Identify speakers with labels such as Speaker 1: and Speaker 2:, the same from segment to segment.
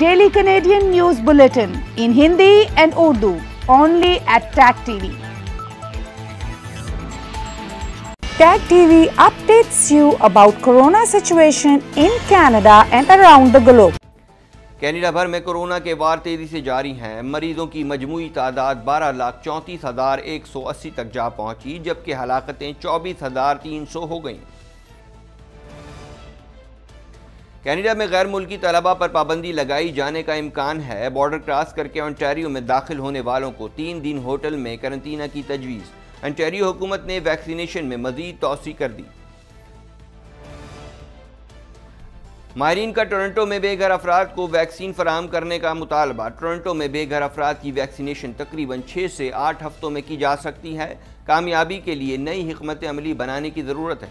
Speaker 1: Daily Canadian news bulletin in Hindi and Urdu only at Tag TV Tag TV updates you about corona situation in Canada and around the globe.
Speaker 2: Canada भर में corona के वार तेज़ी से जारी हैं मरीजों की मजमू तादाद बारह लाख चौंतीस हज़ार एक सौ अस्सी तक जा पहुंची जबकि हलाकतें चौबीस हज़ार तीन सौ हो गईं कैनेडा में गैर मुल्की तलबा पर पाबंदी लगाई जाने का इम्कान है बॉर्डर क्रॉस करके ऑनटेरियो में दाखिल होने वालों को तीन दिन होटल में करंतना की तजवीज़ ऑनटेरियो हुकूमत ने वैक्सीनेशन में मजीद तोसी कर दी माहरीन का टोरंटो में बेघर अफराद को वैक्सीन फराहम करने का मुतालबा टोरंटो में बेघर अफराद की वैक्सीनेशन तकरीबन छः से आठ हफ्तों में की जा सकती है कामयाबी के लिए नई हमत अमली बनाने की ज़रूरत है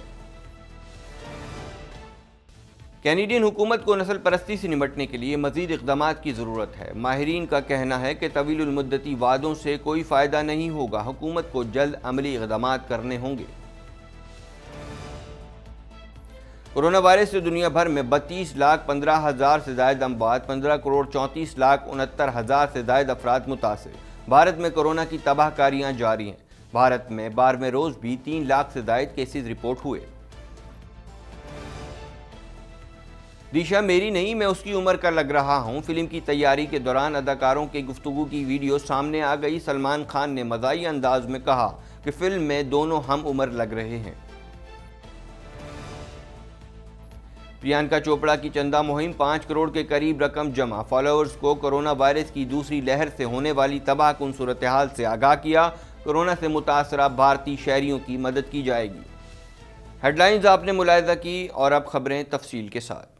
Speaker 2: कैनेडियन हुकूमत को नसल परस्ती से निपटने के लिए मजीद इकदाम की ज़रूरत है माहरीन का कहना है कि तवीलमदती वादों से कोई फ़ायदा नहीं होगा हुकूमत को जल्द अमली इकदाम करने होंगे कोरोना वायरस से दुनिया भर में बत्तीस लाख पंद्रह हज़ार से ज्यादा अमवात पंद्रह करोड़ चौंतीस लाख उनहत्तर हज़ार से ज्यादा अफराद मुतासर भारत में कोरोना की तबाहकारियाँ जारी हैं भारत में बारहवें रोज़ भी तीन लाख से ज्यादा केसेज रिपोर्ट हुए दिशा मेरी नहीं मैं उसकी उम्र का लग रहा हूँ फिल्म की तैयारी के दौरान अदाकारों के गुफ्तु की वीडियो सामने आ गई सलमान खान ने मजाही अंदाज में कहा कि फिल्म में दोनों हम उम्र लग रहे हैं प्रियंका चोपड़ा की चंदा मुहिम पाँच करोड़ के करीब रकम जमा फॉलोअर्स को कोरोना वायरस की दूसरी लहर से होने वाली कन सूरत हाल से आगाह किया कोरोना से मुतासर भारतीय शहरीों की मदद की जाएगी हेडलाइंस आपने मुलायदा की और अब खबरें तफसील के साथ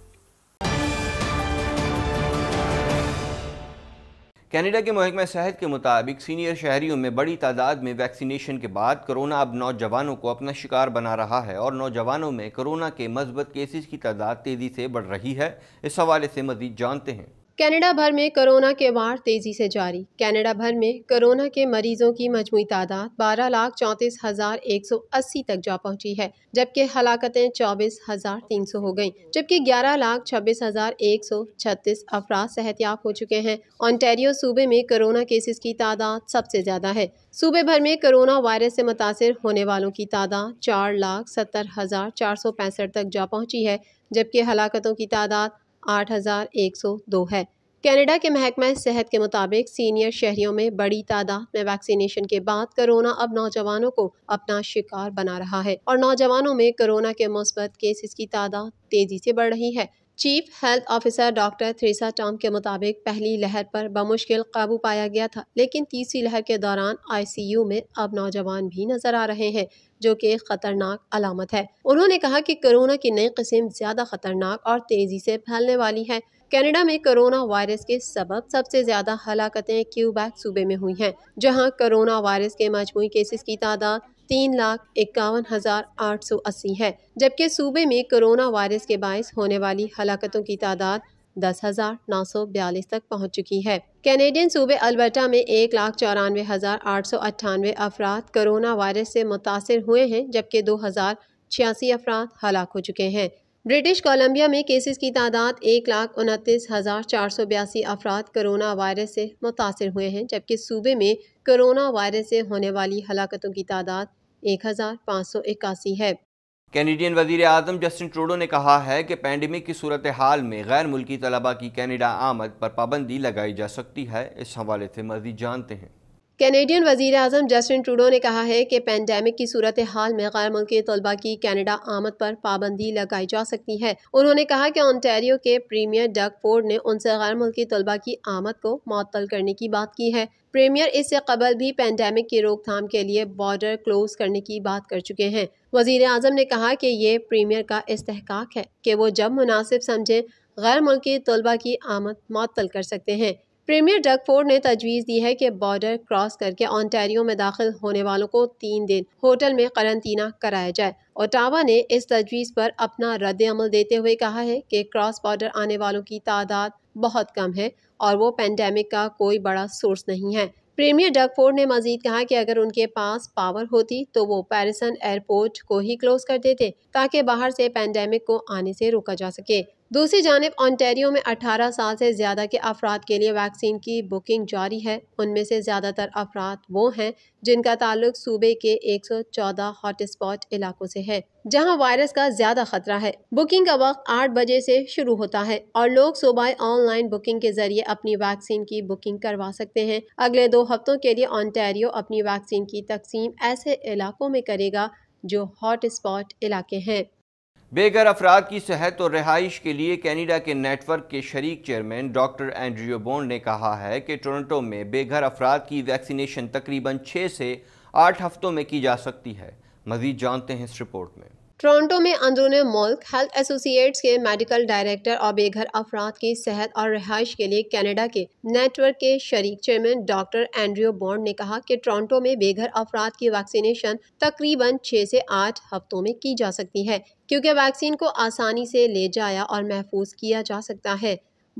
Speaker 2: कैनेडा के महकमा सेहत के मुताबिक सीनियर शहरीों में बड़ी तादाद में वैक्सीनेशन के बाद कोरोना अब नौजवानों को अपना शिकार बना रहा है और नौजवानों में कोरोना के मजबत केसेस की तादाद तेज़ी से बढ़ रही है इस हवाले से मजीद जानते हैं
Speaker 1: कनाडा भर में कोरोना के वार तेज़ी से जारी कनाडा भर में कोरोना के मरीजों की मजमू तादाद बारह लाख चौंतीस हज़ार एक सौ अस्सी तक जा पहुंची है जबकि हलाकतें चौबीस हज़ार तीन सौ हो गई जबकि ग्यारह लाख छब्बीस हज़ार एक सौ छत्तीस अफराज सेहतियाब हो चुके हैं ऑनटेरियो सूबे में कोरोना केसेस की तादाद सबसे ज़्यादा है सूबे भर में कोरोना वायरस से मुतासर होने वालों की तादाद चार लाख सत्तर हज़ार चार सौ पैंसठ तक जा पहुँची है जबकि हलाकतों की तादाद आठ हज़ार एक सौ दो है कनाडा के महकमा सेहत के मुताबिक सीनियर शहरियों में बड़ी तादाद में वैक्सीनेशन के बाद कोरोना अब नौजवानों को अपना शिकार बना रहा है और नौजवानों में कोरोना के मुस्बत केसेस की तादाद तेज़ी से बढ़ रही है chief health officer doctor Theresa Tam के मुताबिक पहली लहर पर बमुश्किल काबू पाया गया था लेकिन तीसरी लहर के दौरान आईसीयू में अब नौजवान भी नजर आ रहे हैं जो कि खतरनाक अलामत है उन्होंने कहा कि कोरोना की नई किस्म ज्यादा खतरनाक और तेजी से फैलने वाली है कनाडा में कोरोना वायरस के सबब सबसे ज्यादा हलाकतें क्यूबैक सूबे में हुई हैं, जहां कोरोना वायरस के मजमू केसेस की तादाद तीन लाख इक्यावन हजार आठ सौ अस्सी है जबकि सूबे में कोरोना वायरस के बायस होने वाली हलाकतों की तादाद दस हजार नौ सौ बयालीस तक पहुँच चुकी है कैनेडियन सूबे अल्बर्टा में एक लाख चौरानवे हजार आठ सौ अट्ठानवे अफराद कोरोना वायरस से मुतासर हुए हैं जबकि दो हजार छियासी अफराद हलाक हो चुके हैं ब्रिटिश कोलंबिया में केसेस की तादाद एक लाख उनतीस हज़ार चार सौ बयासी अफराद कोरोना वायरस से मुतासर हुए हैं जबकि सूबे में कोरोना वायरस से होने वाली हलाकतों की तादाद एक हजार पाँच सौ इक्यासी है
Speaker 2: कैनेडियन वजीर अजम जस्टिन ट्रूडो ने कहा है कि पैंडमिक की सूरत हाल में गैर मुल्की तलबा की कैनेडा आमद पर पाबंदी लगाई जा सकती है इस हवाले से मजीद जानते हैं
Speaker 1: कैनेडियन वजीर अजम जस्टिन ट्रूडो ने कहा है कि पेंडेमिक की सूरत हाल में गैर मुल्की तलबा की कैनेडा आमद पर पाबंदी लगाई जा सकती है उन्होंने कहा कि ऑन्टेरियो के प्रीमियर डग फोर्ड ने उनसे गैर मुल्की तलबा की आमद को मअतल करने की बात की है प्रीमियर इससे कबल भी पेंडेमिक की रोकथाम के लिए बॉर्डर क्लोज करने की बात कर चुके हैं वजीर अजम ने कहा कि ये प्रीमियर का इसतक है कि वो जब मुनासिब समझें गैर मुल्की तलबा की आमद मअतल कर सकते हैं प्रीमियर फोर्ड ने तजवीज़ दी है कि बॉर्डर क्रॉस करके ऑनटेरियो में दाखिल होने वालों को तीन दिन होटल में करंतना कराया जाए ओटावा ने इस तजवीज़ पर अपना रद्द अमल देते हुए कहा है कि क्रॉस बॉर्डर आने वालों की तादाद बहुत कम है और वो पेंडेमिक का कोई बड़ा सोर्स नहीं है प्रीमियर फोर्ड ने मजीद कहा कि अगर उनके पास पावर होती तो वो पैरिसन एयरपोर्ट को ही क्लोज कर देते ताकि बाहर से पेंडेमिक को आने से रोका जा सके दूसरी जानब ऑनटेरियो में 18 साल से ज़्यादा के अफराद के लिए वैक्सीन की बुकिंग जारी है उनमें से ज़्यादातर अफराद वो हैं जिनका ताल्लुक सूबे के 114 हॉटस्पॉट इलाकों से है जहां वायरस का ज़्यादा खतरा है बुकिंग का वक्त 8 बजे से शुरू होता है और लोग सुबह ऑनलाइन बुकिंग के जरिए अपनी वैक्सीन की बुकिंग करवा सकते हैं अगले दो हफ्तों के लिए ऑनटेरियो अपनी वैक्सीन की तकसीम ऐसे इलाकों में करेगा जो स्पॉट इलाके हैं
Speaker 2: बेघर अफराद की सेहत और रहाइश के लिए कैनेडा के नेटवर्क के शरीक चेयरमैन डॉक्टर एंड्रियो बोन ने कहा है कि टोरंटो में बेघर अफराद की वैक्सीनेशन तकरीबन छः से आठ हफ्तों में की जा सकती है मजीद जानते हैं इस रिपोर्ट में
Speaker 1: टोरंटो में अंदरून मुल्क हेल्थ एसोसिएट्स के मेडिकल डायरेक्टर और बेघर अफराद की सेहत और रहाइश के लिए कनाडा के नेटवर्क के शरीक चेयरमैन डॉक्टर एंड्रियो बॉन्ड ने कहा कि टोरंटो में बेघर अफराद की वैक्सीनेशन तकरीबन छः से आठ हफ्तों में की जा सकती है क्योंकि वैक्सीन को आसानी से ले जाया और महफूज किया जा सकता है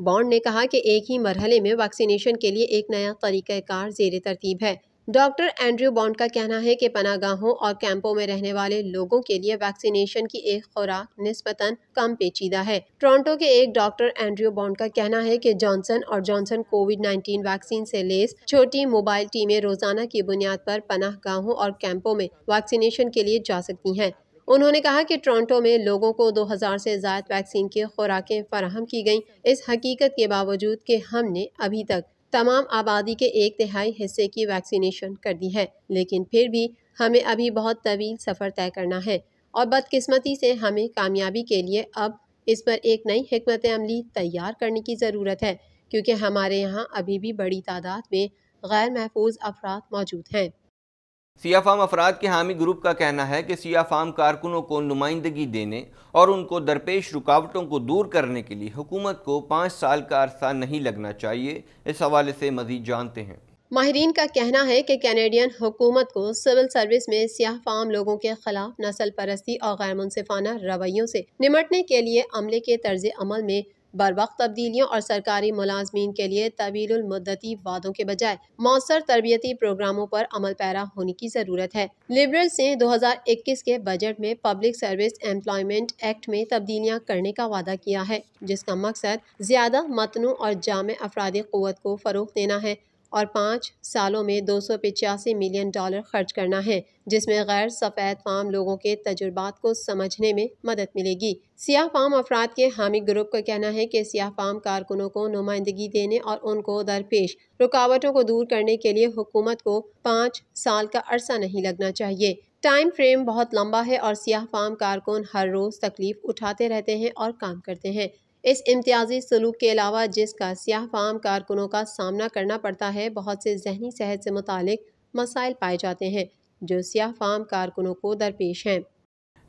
Speaker 1: बॉन्ड ने कहा कि एक ही मरहले में वैक्सीनेशन के लिए एक नया तरीक़ार जेर तरतीब है डॉक्टर एंड्रयू बॉन्ड का कहना है कि पनागाहों और कैंपों में रहने वाले लोगों के लिए वैक्सीनेशन की एक खुराक नस्बता कम पेचीदा है टोरंटो के एक डॉक्टर एंड्रयू बॉन्ड का कहना है कि जॉनसन और जॉनसन कोविड 19 वैक्सीन से लेस छोटी मोबाइल टीमें रोजाना की बुनियाद पर पनागाहों गाहों और कैंपों में वैक्सीनेशन के लिए जा सकती हैं उन्होंने कहा कि टोरंटो में लोगों को 2000 से ज़ायद वैक्सीन की खुराकें फराहम की गईं इस हकीकत के बावजूद कि हमने अभी तक तमाम आबादी के एक तिहाई हिस्से की वैक्सीनेशन कर दी है लेकिन फिर भी हमें अभी बहुत तवील सफ़र तय करना है और बदकस्मती से हमें कामयाबी के लिए अब इस पर एक नई हमत अमली तैयार करने की ज़रूरत है क्योंकि हमारे यहाँ अभी भी बड़ी तादाद में गैर महफूज अफराद मौजूद हैं
Speaker 2: सिया फार्म अफराद के हामी ग्रुप का कहना है कि सिया फार्म कारकुनों को नुमाइंदगी देने और उनको दरपेश रुकावटों को दूर करने के लिए हुकूमत को पाँच साल का अरसा नहीं लगना चाहिए इस हवाले से मजीद जानते हैं
Speaker 1: माहरीन का कहना है कि कैनेडियन हुकूमत को सिविल सर्विस में सियाह फाम लोगों के खिलाफ नस्ल परस्ती और गैर मुनफाना रवैयों से निमटने के लिए अमले के तर्ज अमल में बर वक्त तब्दीलियों और सरकारी मुलाजमीन के लिए तवीलमदती वादों के बजाय मौसर तरबियती प्रोग्रामों पर अमल पैरा होने की ज़रूरत है लिबरल्स ने 2021 के बजट में पब्लिक सर्विस एम्प्लॉयमेंट एक्ट में तब्दीलियाँ करने का वादा किया है जिसका मकसद ज़्यादा मतनों और जाम अफराद क़वत को फ़रोग देना है और पाँच सालों में दो सौ पिचासी मिलियन डॉलर खर्च करना है जिसमें गैर सफ़ेद फाम लोगों के तजुर्बात को समझने में मदद मिलेगी सियाह फाम अफराद के हामी ग्रुप का कहना है कि सियाह फाम कारकुनों को नुमाइंदगी देने और उनको दरपेश रुकावटों को दूर करने के लिए हुकूमत को पाँच साल का अरसा नहीं लगना चाहिए टाइम फ्रेम बहुत लंबा है और सियाह फाम कारकुन हर रोज़ तकलीफ उठाते रहते हैं और काम करते हैं इस इम्तियाजी सलूक के अलावा जिसका सियाह फाम कारकुनों का सामना करना पड़ता है बहुत से जहनी सेहत से मुतक मसाइल पाए जाते हैं जो सियाह फाम कारकुनों को दरपेश हैं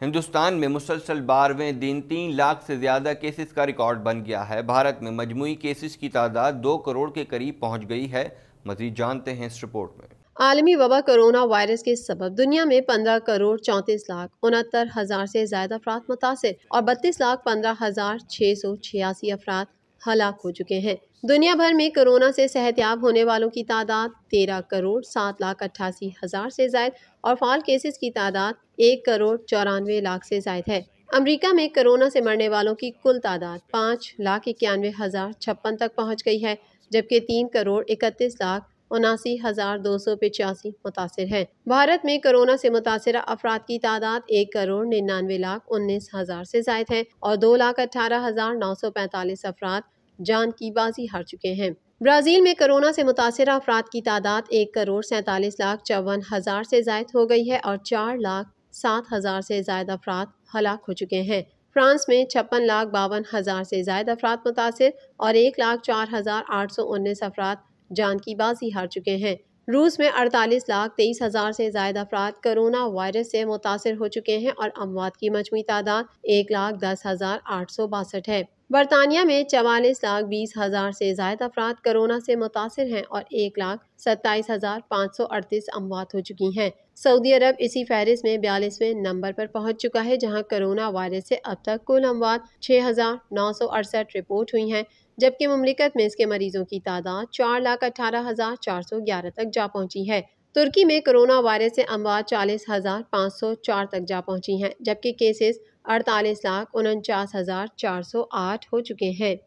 Speaker 2: हिंदुस्तान में मुसलसल बारहवें दिन तीन लाख से ज़्यादा केसेस का रिकॉर्ड बन गया है भारत में मजमू केसेस की तादाद दो करोड़ के करीब पहुँच गई है मजीद जानते हैं इस रिपोर्ट में
Speaker 1: आलमी वबा कोरोना वायरस के सबब दुनिया में पंद्रह करोड़ चौंतीस लाख उनहत्तर हज़ार से ज़्यादा अफराद मुतासर और बत्तीस लाख पंद्रह हज़ार छः सौ छियासी अफराद हलाक हो चुके हैं दुनिया भर में कोरोना से सेहतियाब होने वालों की तादाद तेरह करोड़ सात लाख अट्ठासी हज़ार से जायद और फाल केसेस की तादाद एक करोड़ चौरानवे लाख से जायद है अमरीका में कोरोना से मरने वालों की कुल तादाद पाँच लाख इक्यानवे हज़ार छप्पन तक पहुँच गई है जबकि तीन करोड़ इकतीस लाख उनासी हज़ार दो सौ पचासी मुतासर है भारत में कोरोना से मुतासर अफराद की तादाद एक करोड़ निन्यानवे लाख उन्नीस हज़ार से जायद है और दो लाख अठारह हज़ार नौ सौ पैंतालीस अफराद जान की बाजी हार चुके हैं ब्राज़ील में कोरोना से मुतासर अफराद की तादाद एक करोड़ सैंतालीस लाख चौवन हज़ार से जायद हो गई है और चार लाख सात हज़ार से जायद अफराद हलाक हो चुके हैं फ्रांस में छप्पन लाख बावन हज़ार से जायद अफराद मुतासर और एक लाख चार हज़ार आठ सौ उन्नीस अफराद जान की बाजी हार चुके हैं रूस में 48 लाख तेईस हज़ार से जायद अफराद कोरोना वायरस से मुतासर हो चुके हैं और अमवात की मजमू तादाद एक लाख दस हज़ार आठ सौ बासठ है बरतानिया में चवालीस लाख बीस हज़ार से जायद अफराद कोरोना से मुतासर हैं और एक लाख सत्ताईस हज़ार पाँच सौ अड़तीस अमवात हो चुकी हैं सऊदी अरब इसी फहरिस्त में बयालीसवें नंबर पर पहुंच चुका है जहां कोरोना वायरस से अब तक कुल अमवात छः हज़ार नौ सौ अड़सठ रिपोर्ट हुई हैं जबकि ममलिकत में इसके मरीजों की तादाद चार लाख अठारह हज़ार चार सौ ग्यारह तक जा पहुंची है तुर्की में कोरोना वायरस से अमवात चालीस हज़ार पाँच सौ चार तक जा पहुंची हैं जबकि केसेस अड़तालीस लाख उनचास हज़ार चार सौ आठ हो चुके हैं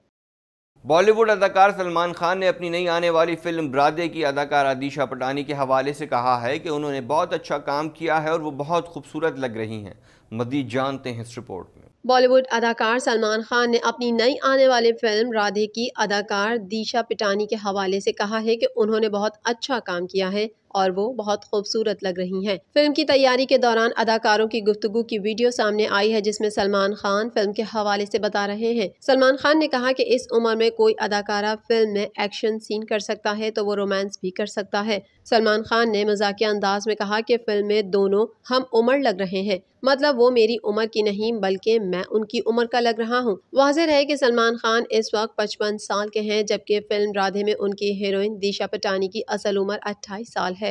Speaker 2: बॉलीवुड अदाकार सलमान खान ने अपनी नई आने वाली फिल्म ब्रादे की अदाकार आदिशा पटानी के हवाले से कहा है कि उन्होंने बहुत अच्छा काम किया है और वो बहुत खूबसूरत लग रही हैं मजीद जानते हैं इस रिपोर्ट में
Speaker 1: बॉलीवुड अदाकार सलमान खान ने अपनी नई आने वाली फिल्म राधे की अदाकार दिशा पिटानी के हवाले से कहा है कि उन्होंने बहुत अच्छा काम किया है और वो बहुत खूबसूरत लग रही हैं फिल्म की तैयारी के दौरान अदाकारों की गुफ्तगु की वीडियो सामने आई है जिसमें सलमान खान फिल्म के हवाले से बता रहे हैं सलमान खान ने कहा कि इस उम्र में कोई अदाकारा फिल्म में एक्शन सीन कर सकता है तो वो रोमांस भी कर सकता है सलमान खान ने मजाकिया अंदाज में कहा कि फिल्म में दोनों हम उम्र लग रहे हैं मतलब वो मेरी उम्र की नहीं बल्कि मैं उनकी उम्र का लग रहा हूँ वाजिर है कि सलमान खान इस वक्त पचपन साल के हैं जबकि फिल्म राधे में उनकी हीरोइन दिशा पटानी की असल उम्र अट्ठाईस साल है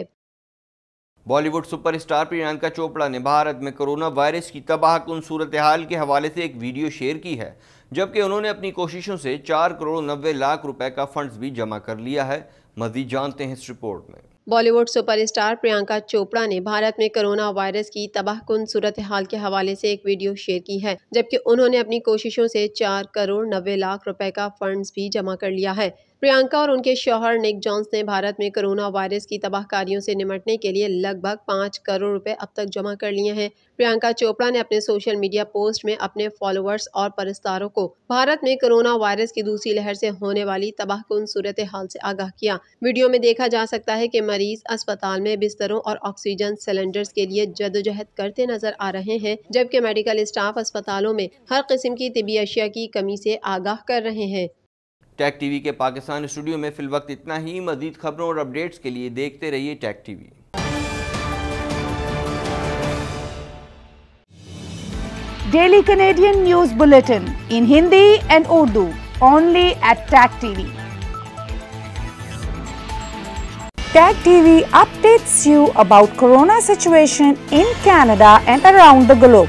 Speaker 2: बॉलीवुड सुपरस्टार प्रियंका चोपड़ा ने भारत में कोरोना वायरस की कन सूरत हाल के हवाले से एक वीडियो शेयर की है जबकि उन्होंने अपनी कोशिशों से चार करोड़ नब्बे लाख रुपए का फंड्स भी जमा कर लिया है मजीद जानते हैं इस रिपोर्ट में
Speaker 1: बॉलीवुड सुपरस्टार प्रियंका चोपड़ा ने भारत में कोरोना वायरस की तबाहकुन सूरत हाल के हवाले से एक वीडियो शेयर की है जबकि उन्होंने अपनी कोशिशों से चार करोड़ नब्बे लाख रुपए का फंड्स भी जमा कर लिया है प्रियंका और उनके शौहर निक जॉन्स ने भारत में कोरोना वायरस की तबाहकारियों से निमटने के लिए लगभग पाँच करोड़ रुपए अब तक जमा कर लिए हैं प्रियंका चोपड़ा ने अपने सोशल मीडिया पोस्ट में अपने फॉलोअर्स और परिस्तारों को भारत में कोरोना वायरस की दूसरी लहर से होने वाली तबाहकुन सूरत हाल से आगाह किया वीडियो में देखा जा सकता है कि मरीज अस्पताल में बिस्तरों और ऑक्सीजन सिलेंडर्स के लिए जदोजहद करते नजर आ रहे हैं जबकि मेडिकल स्टाफ अस्पतालों में हर किस्म की तिबी अशिया की कमी से आगाह कर रहे हैं
Speaker 2: टैक टीवी के पाकिस्तान स्टूडियो में फ़िल वक्त इतना ही मजीद खबरों और अपडेट्स के लिए देखते रहिए Tag TV
Speaker 1: daily Canadian news bulletin in Hindi and Urdu only at Tag TV Tag TV updates you about corona situation in Canada and around the globe